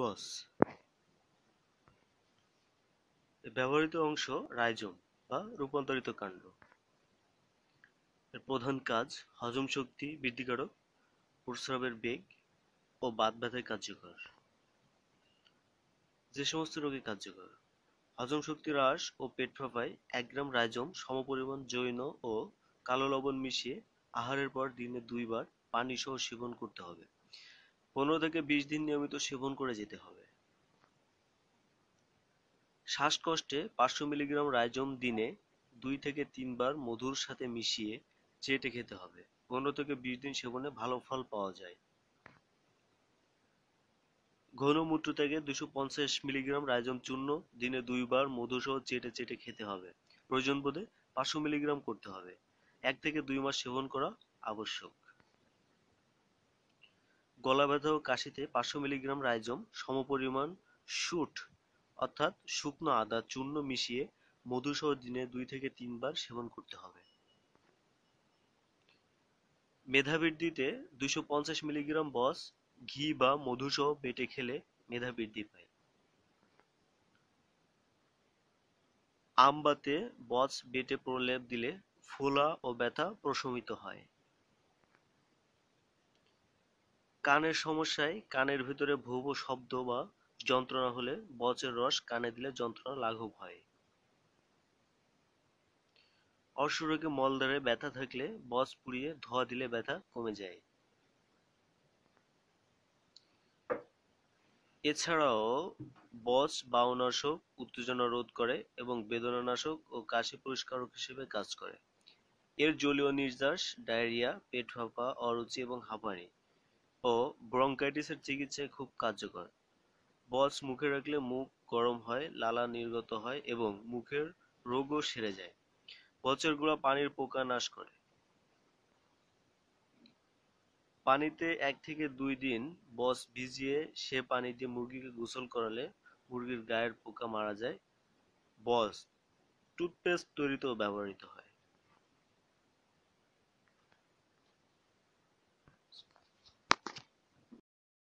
বস ব্যবহৃত অংশ রাইজোম বা রূপান্তরিত কাণ্ড এর প্রধান কাজ হজম শক্তি বৃদ্ধিকারক প্রস্রাবের বেগ ও বাত ব্যথায় কার্যকর যে সমস্ত রোগে কার্যকর হজম শক্তি হ্রাস ও পেট ফাঁপায় এক গ্রাম রাইজোম সমপরিমাণ জৈন ও কালো লবণ মিশিয়ে আহারের পর দিনে দুইবার পানি সহ সেবন করতে হবে পনেরো থেকে বিশ দিন নিয়মিত সেবন করে যেতে হবে শ্বাসকষ্টে পাঁচশো মিলিগ্রাম রাইজোম দিনে দুই থেকে তিনবার মধুর সাথে মিশিয়ে চেটে খেতে হবে পনেরো থেকে বিশ দিন সেবনে ভালো ফল পাওয়া যায় ঘন মূত্র থেকে দুশো পঞ্চাশ মিলিগ্রাম রাইজম চূর্ণ দিনে দুইবার মধু সহ চেটে চেটে খেতে হবে প্রয়োজন বোধে পাঁচশো মিলিগ্রাম করতে হবে এক থেকে দুই মাস সেবন করা আবশ্যক গলাব্যথা ও কাশিতে পাঁচশো মিলিগ্রাম রাইজোম সমপরিমাণ শুট অর্থাৎ শুকনো আদা চূর্ণ মিশিয়ে মধুসহ দিনে দুই থেকে তিনবার সেবন করতে হবে মেধাবৃদ্ধিতে দুইশো পঞ্চাশ মিলিগ্রাম বস ঘি বা মধুসহ বেটে খেলে মেধাবৃদ্ধি পায় আমবাতে বস বেটে প্রলেপ দিলে ফোলা ও ব্যথা প্রশমিত হয় কানের সমস্যায় কানের ভেতরে ভোঁ ভোঁ শব্দ বা যন্ত্রণা হলে বরজের রস কানে দিলে যন্ত্রণা লাঘব হয় অশ্বরোগে মলদ্বারে ব্যথা থাকলে বস পুড়িয়ে ধোয়া দিলে ব্যথা কমে যায় এছাড়াও বস বাউনাশক উত্তেজনা রোধ করে এবং বেদনানাশক ও কাশি পরিষ্কারক হিসেবে কাজ করে এর জলীয় নির্যাস ডায়রিয়া পেট ফাঁপা অরুচি এবং হাঁপানি ও ব্রঙ্কাইটিসের চিকিৎসায় খুব কার্যকর। বস মুখে রাখলে মুখ গরম হয়, লালা নির্গত হয় এবং মুখের রোগও সেরে যায়। বলসের গুঁড়া পানির পোকা নাশ করে। পানিতে এক থেকে দুই দিন বস ভিজিয়ে সে পানি দিয়ে মুরগিকে গোসল করালে মুরগির গায়ের পোকা মারা যায়। বস টুথপেস্ট তৈরিতেও ব্যবহৃত হয়।